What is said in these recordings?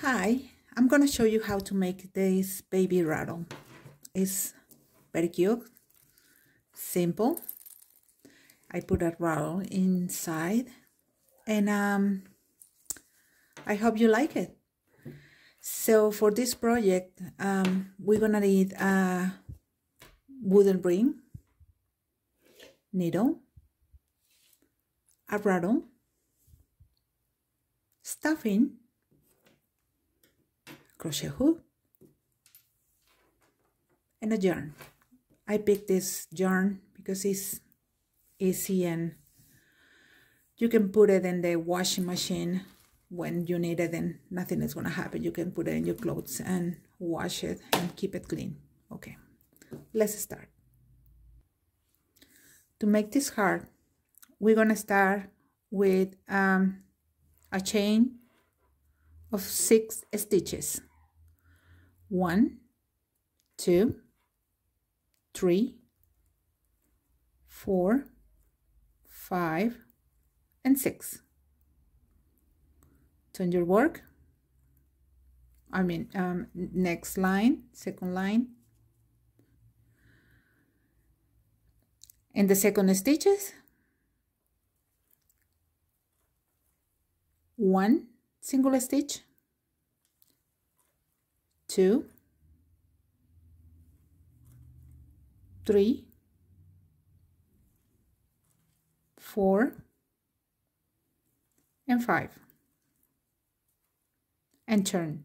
Hi, I'm gonna show you how to make this baby rattle. It's very cute, simple. I put a rattle inside and um, I hope you like it. So for this project, um, we're gonna need a wooden ring, needle, a rattle, stuffing, crochet hook and a yarn I picked this yarn because it's easy and you can put it in the washing machine when you need it and nothing is going to happen you can put it in your clothes and wash it and keep it clean okay let's start to make this heart we're going to start with um, a chain of six stitches one, two, three, four, five, and six. Turn your work. I mean, um, next line, second line. In the second stitches, one single stitch, two, three, four, and five. And turn.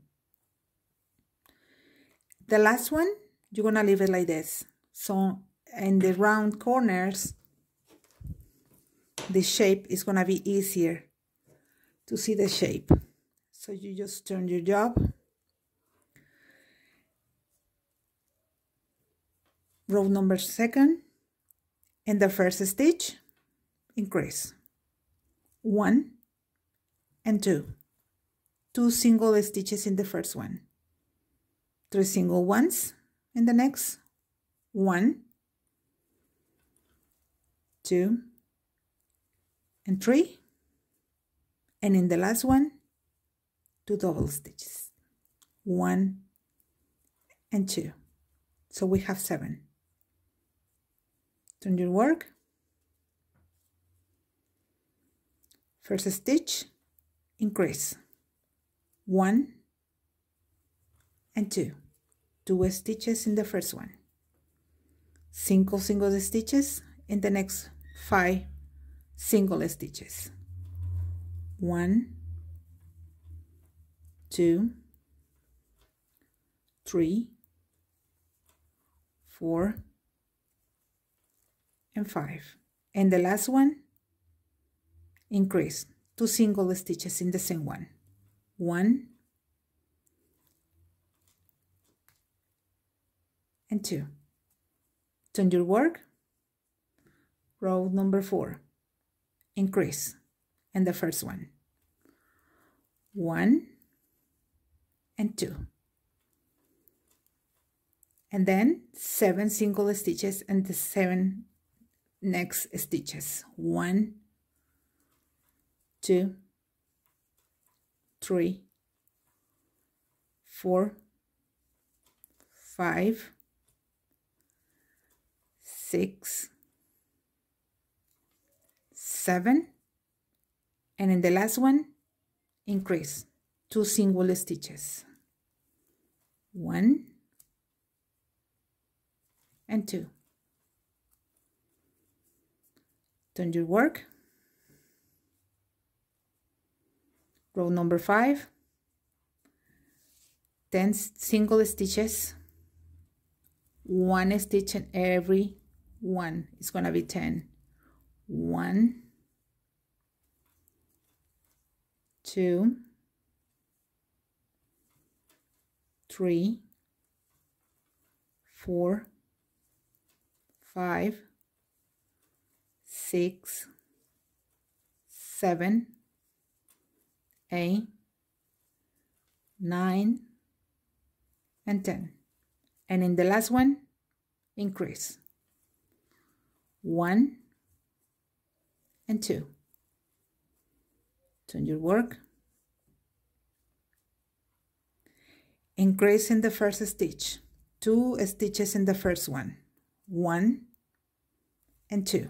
The last one, you're gonna leave it like this. So in the round corners, the shape is gonna be easier to see the shape. So you just turn your job row number second in the first stitch increase one and two two single stitches in the first one three single ones in the next one two and three and in the last one two double stitches one and two so we have seven turn your work first stitch increase one and two two stitches in the first one single single stitches in the next five single stitches one two three four and 5 and the last one increase two single stitches in the same one one and two turn your work row number four increase and the first one one and two and then seven single stitches and the seven next stitches one two three four five six seven and in the last one increase two single stitches one and two do your you work? Row number five, 10 single stitches, one stitch in every one. It's gonna be 10. One, two, three, four, five, six, seven, eight, nine, and 10. And in the last one, increase. 1 and 2. Turn your work. Increase in the first stitch. 2 stitches in the first one. 1 and 2.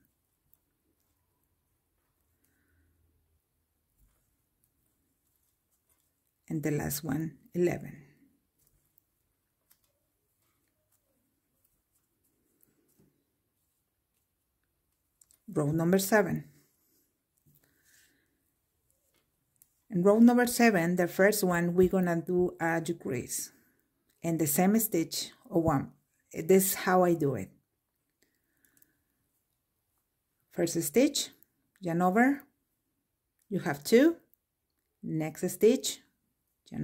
and the last one 11 row number 7 in row number 7 the first one we're gonna do a decrease and the same stitch or one this is how I do it first stitch yarn over you have two next stitch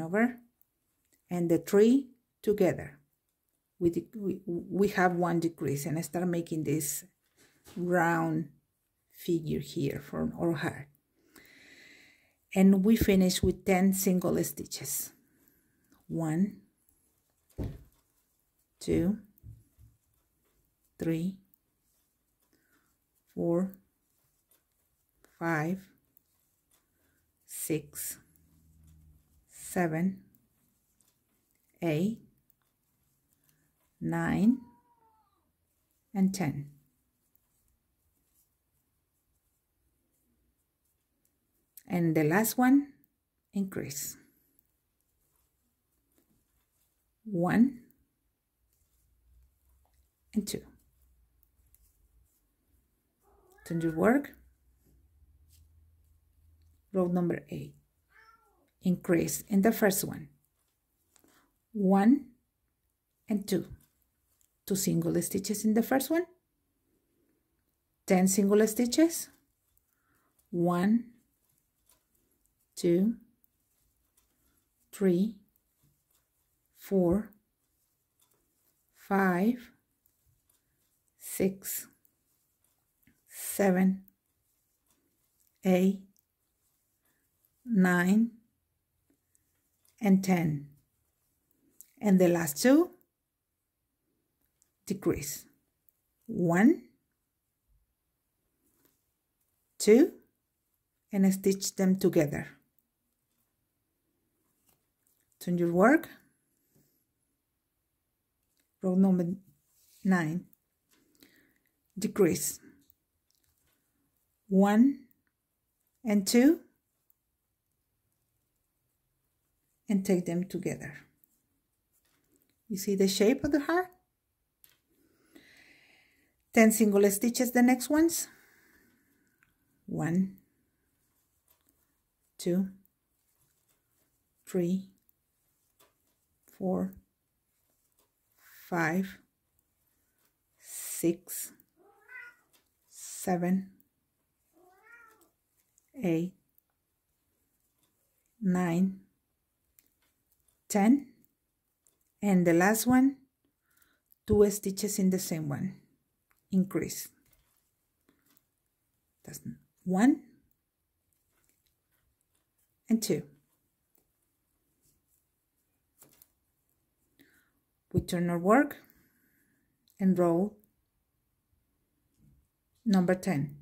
over, and the three together. We, we, we have one decrease and I start making this round figure here for our heart. And we finish with 10 single stitches. One, two, three, four, five, six, seven, eight, nine, and ten. And the last one, increase. One and 2 Turn your work? Row number eight increase in the first one. 1 and 2. 2 single stitches in the first one. 10 single stitches. One, two, three, four, five, six, seven, eight, nine and 10. And the last two decrease. 1, 2, and I stitch them together. Turn your work. Row number 9. Decrease. 1 and 2 and take them together. You see the shape of the heart? 10 single stitches, the next ones. One, two, three, four, five, six, seven, eight, nine, 10 and the last one two stitches in the same one increase that's one and two we turn our work and roll number 10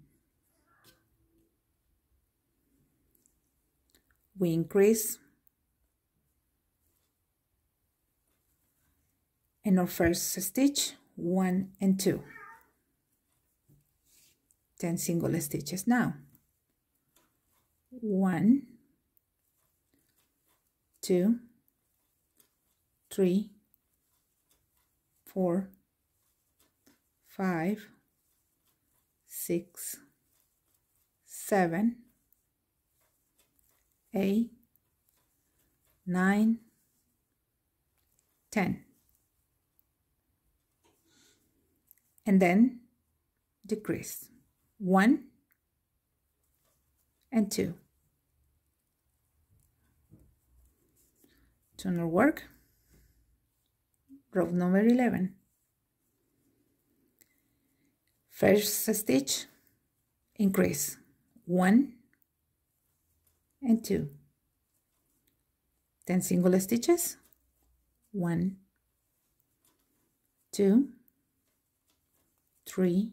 we increase in our first stitch one and two 10 single stitches now one two three four five six seven eight nine ten and then decrease. One and two. Tunnel work, row number 11. First stitch, increase. One and two. 10 single stitches, one, two, three,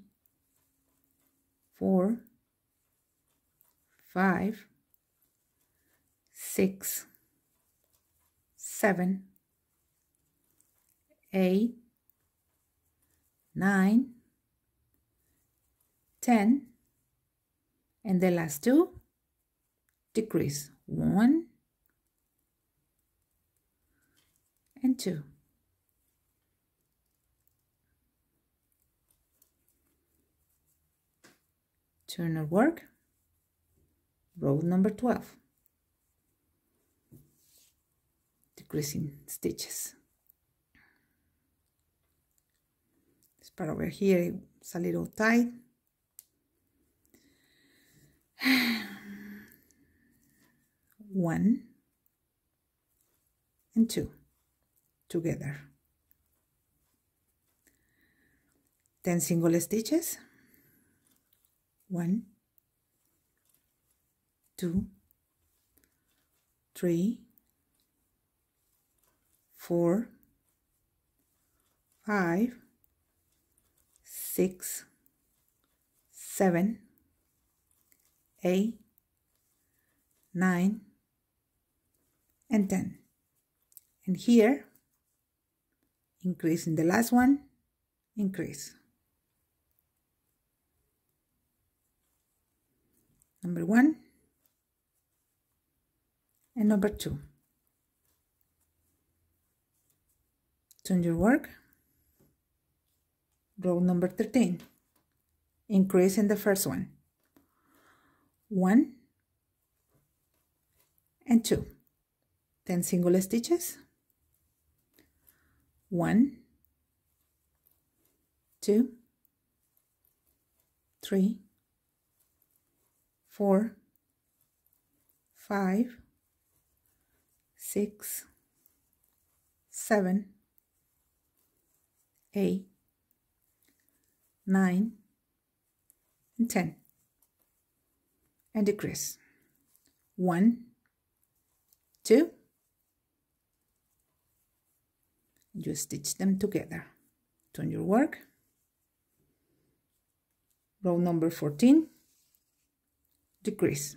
four, five, six, seven, eight, nine, ten, and the last two decrease one and two. Turner work, row number 12. Decreasing stitches. This part over here is a little tight. One and two together. 10 single stitches one, two, three, four, five, six, seven, eight, nine, and ten. And here, increase in the last one, increase. number one and number two. Turn your work. Row number 13. Increase in the first one. One and two. 10 single stitches. One, two, three, four, five, six, seven, eight, nine, and ten. And decrease. One, two, you stitch them together. Turn your work. Row number 14 degrees.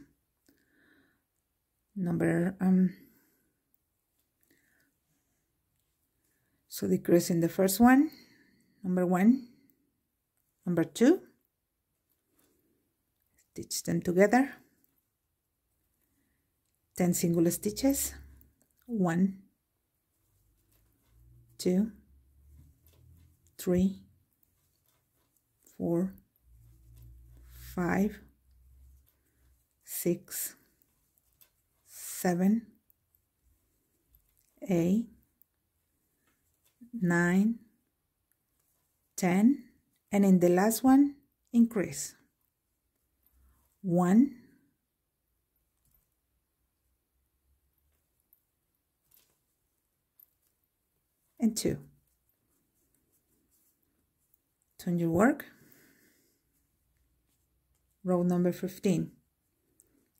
Number, um, so decrease in the first one, number one, number two, stitch them together, 10 single stitches, one, two, three, four, five, six, seven, eight, nine, ten, and in the last one, increase. One, and two. Turn your work. Row number 15.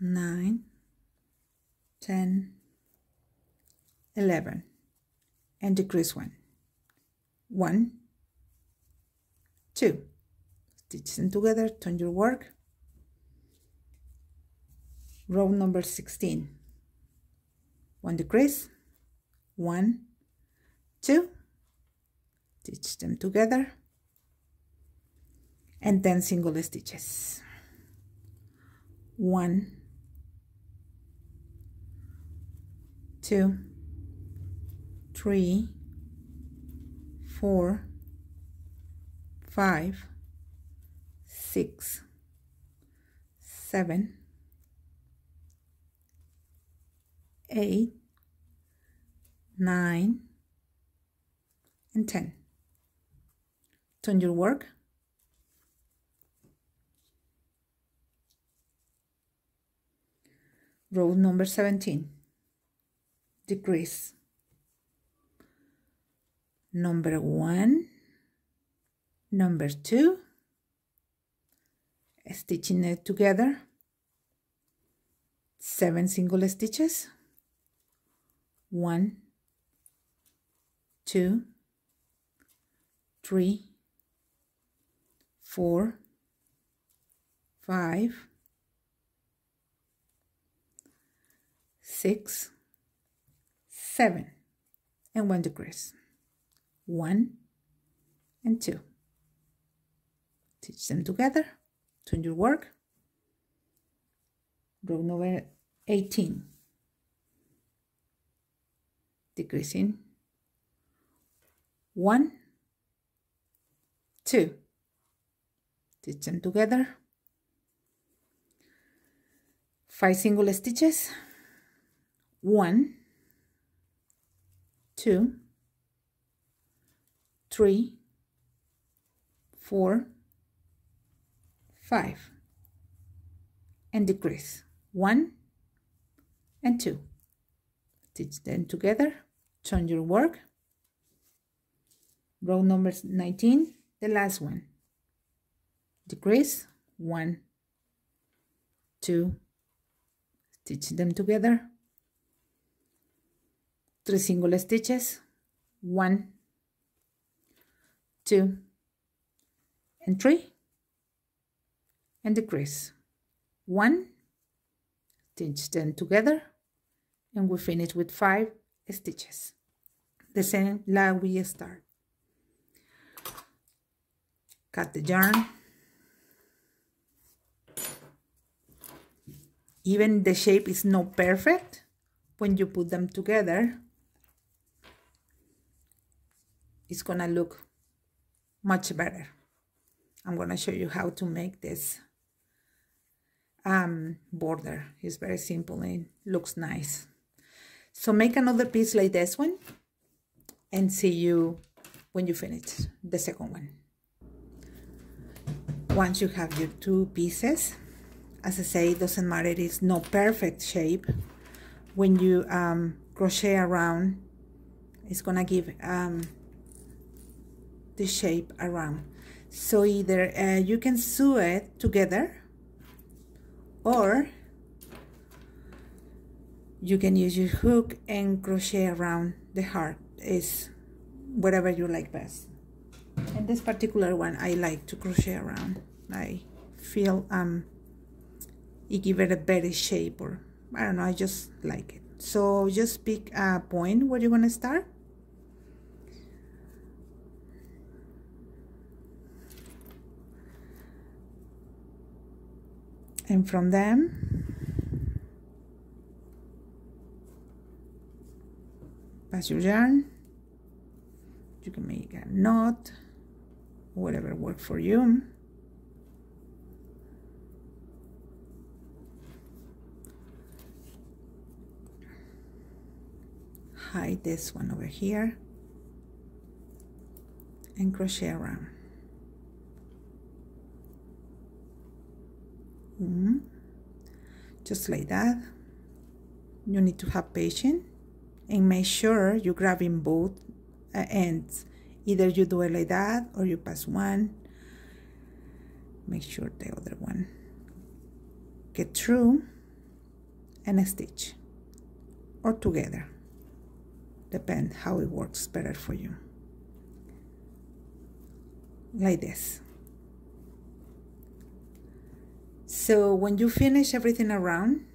nine, ten, eleven, and decrease one. One, two. Stitch them together, turn your work. Row number 16. One decrease, one, two, stitch them together, and 10 single stitches. One, two, three, four, five, six, seven, eight, nine, and ten. Turn your work. Row number 17 degrees. Number one, number two, stitching it together, seven single stitches, one, two, three, four, five, six, 7 and 1 degrees. 1 and 2. Teach them together. Turn your work. Row number 18. Decreasing. 1, 2. Teach them together. 5 single stitches. 1, two, three, four, five, and decrease one and two. Stitch them together, turn your work. Row number 19, the last one. Decrease one, two, stitch them together, three single stitches one two and three and decrease one stitch them together and we finish with five stitches the same like we start cut the yarn even the shape is not perfect when you put them together it's gonna look much better. I'm gonna show you how to make this um, border. It's very simple and looks nice. So make another piece like this one and see you when you finish the second one. Once you have your two pieces, as I say, it doesn't matter, it's no perfect shape. When you um, crochet around, it's gonna give um, the shape around so either uh, you can sew it together or you can use your hook and crochet around the heart is whatever you like best and this particular one I like to crochet around I feel um it give it a better shape or I don't know I just like it so just pick a point where you want to start and from them pass your yarn you can make a knot whatever works for you hide this one over here and crochet around mm -hmm. just like that you need to have patience and make sure you're grabbing both uh, ends either you do it like that or you pass one make sure the other one get through and stitch or together depend how it works better for you like this So when you finish everything around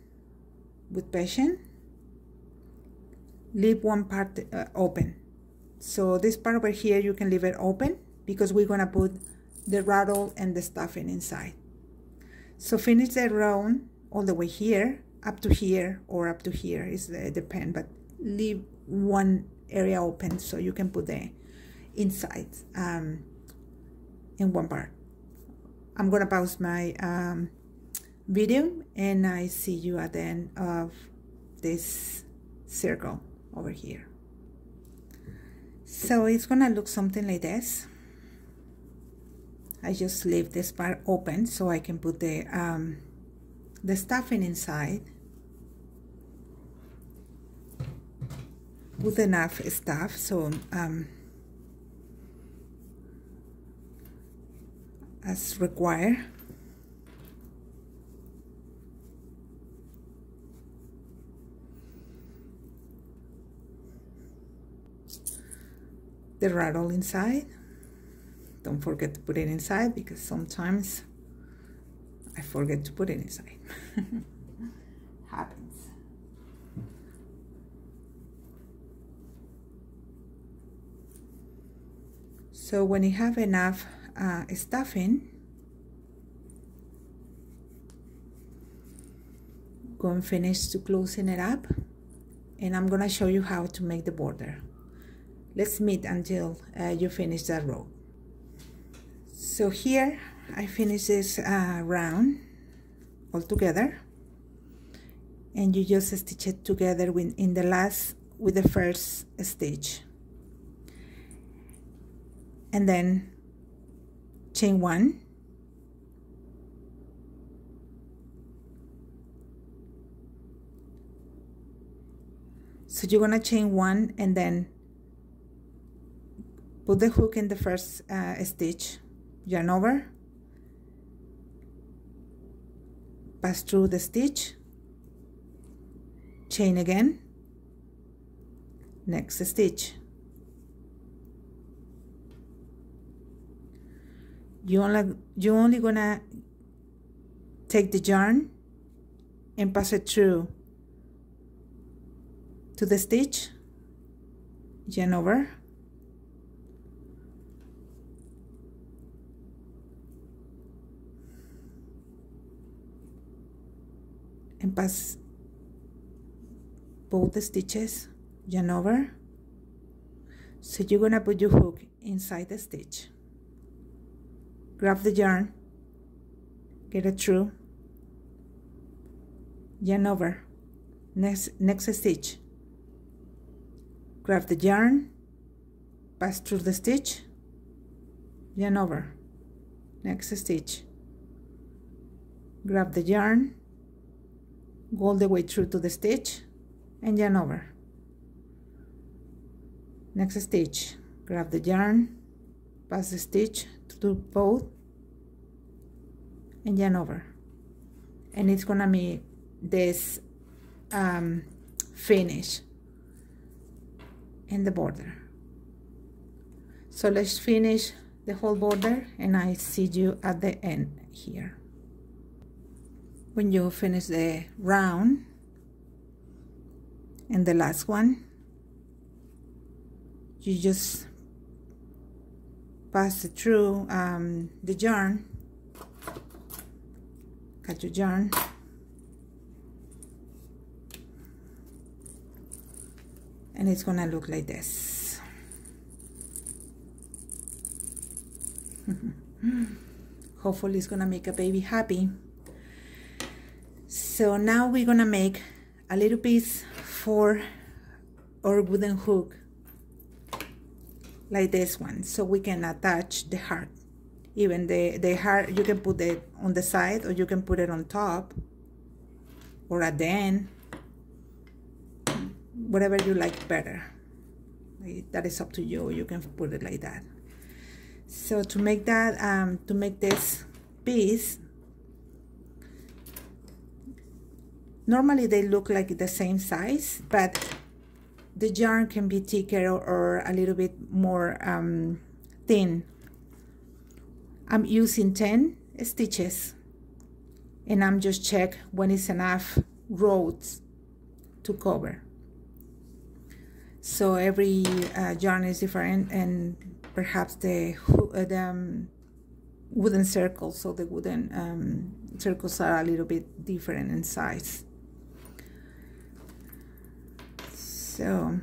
with passion, leave one part uh, open. So this part over here, you can leave it open because we're gonna put the rattle and the stuffing inside. So finish the round all the way here, up to here or up to here is the, the pen, but leave one area open so you can put the insides um, in one part. I'm gonna pause my um, video and I see you at the end of this circle over here. So it's gonna look something like this. I just leave this part open so I can put the, um, the stuffing inside. with enough stuff so um, as required. the rattle inside. Don't forget to put it inside because sometimes I forget to put it inside. Happens. So when you have enough uh, stuffing, go and finish to closing it up and I'm gonna show you how to make the border let's meet until uh, you finish that row so here I finish this uh, round all together and you just stitch it together with, in the last with the first stitch and then chain one so you're gonna chain one and then put the hook in the first uh, stitch yarn over pass through the stitch chain again next stitch you only you only gonna take the yarn and pass it through to the stitch yarn over and pass both stitches yarn over so you're gonna put your hook inside the stitch grab the yarn get it through yarn over next next stitch grab the yarn pass through the stitch yarn over next stitch grab the yarn go all the way through to the stitch and yarn over next stitch grab the yarn pass the stitch through both and yarn over and it's gonna be this um, finish in the border so let's finish the whole border and I see you at the end here when you finish the round and the last one you just pass it through um, the yarn cut your yarn and it's gonna look like this hopefully it's gonna make a baby happy so now we're gonna make a little piece for our wooden hook like this one so we can attach the heart even the the heart you can put it on the side or you can put it on top or at the end whatever you like better that is up to you you can put it like that so to make that um to make this piece normally they look like the same size, but the yarn can be thicker or, a little bit more um, thin. I'm using 10 stitches and I'm just check it's enough rows to cover. So every uh, yarn is different and perhaps the, uh, the um, wooden circles, so the wooden um, circles are a little bit different in size. so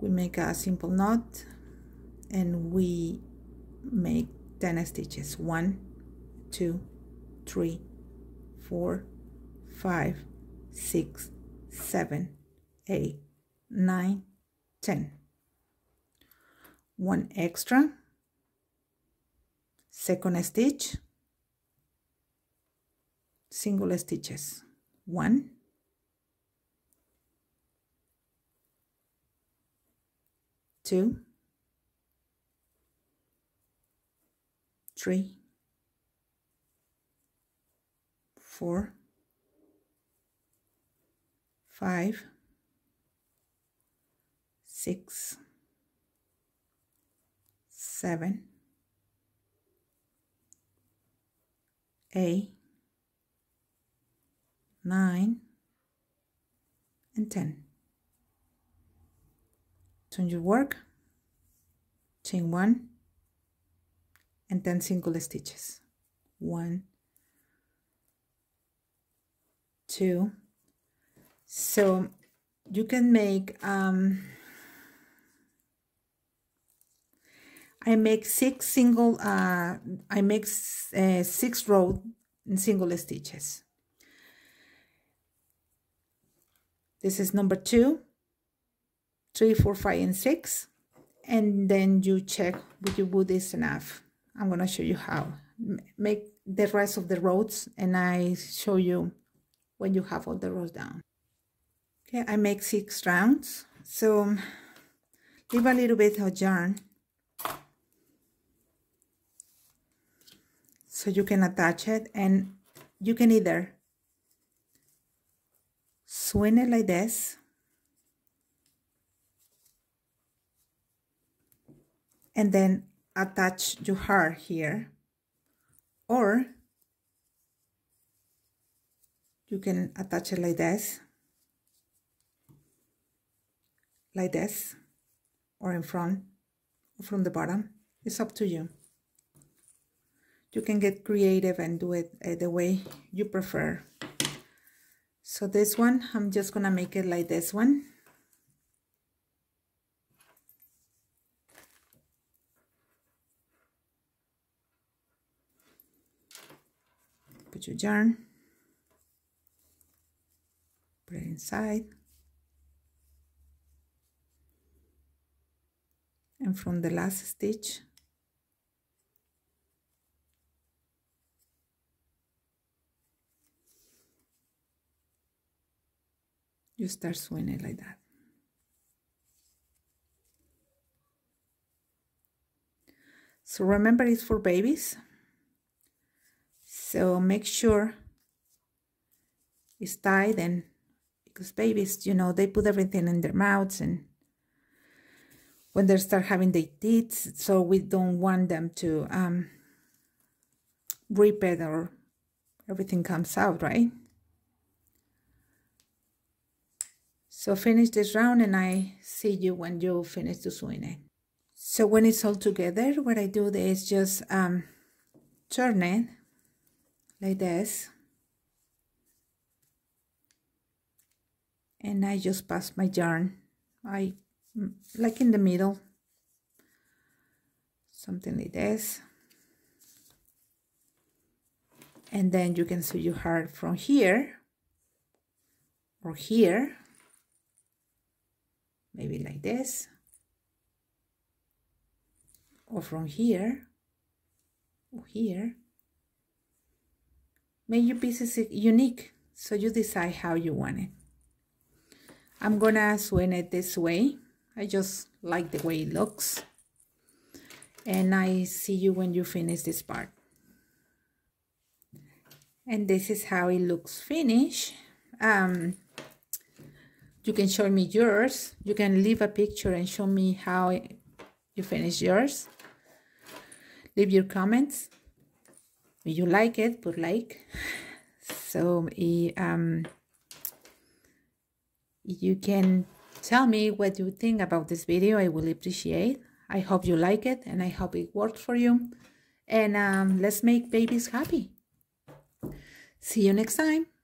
we make a simple knot and we make 10 stitches One extra second stitch single stitches one two, three, four, five, six, seven, eight, nine, and ten turn your work chain one and 10 single stitches one two so you can make um I make six single uh I make uh, six row in single stitches this is number two three, four, five, and six. And then you check with your wood is enough. I'm going to show you how. Make the rest of the rows and I show you when you have all the rows down. Okay, I make six rounds. So leave a little bit of yarn so you can attach it and you can either swing it like this and then attach your heart here or you can attach it like this like this or in front or from the bottom it's up to you you can get creative and do it uh, the way you prefer so this one i'm just gonna make it like this one put your yarn put it inside and from the last stitch you start sewing it like that so remember it's for babies so make sure it's tied, and because babies you know they put everything in their mouths and when they start having their teeth so we don't want them to um rip it or everything comes out right so finish this round and i see you when you finish the swine. so when it's all together what i do is just um turn it like this and I just pass my yarn I mm, like in the middle something like this and then you can sew your heart from here or here maybe like this or from here or here Make your pieces unique so you decide how you want it. I'm gonna swing it this way. I just like the way it looks. And I see you when you finish this part. And this is how it looks finished. Um, you can show me yours. You can leave a picture and show me how you finish yours. Leave your comments you like it, put like. So um, you can tell me what you think about this video. I will appreciate. I hope you like it and I hope it worked for you. And um, let's make babies happy. See you next time.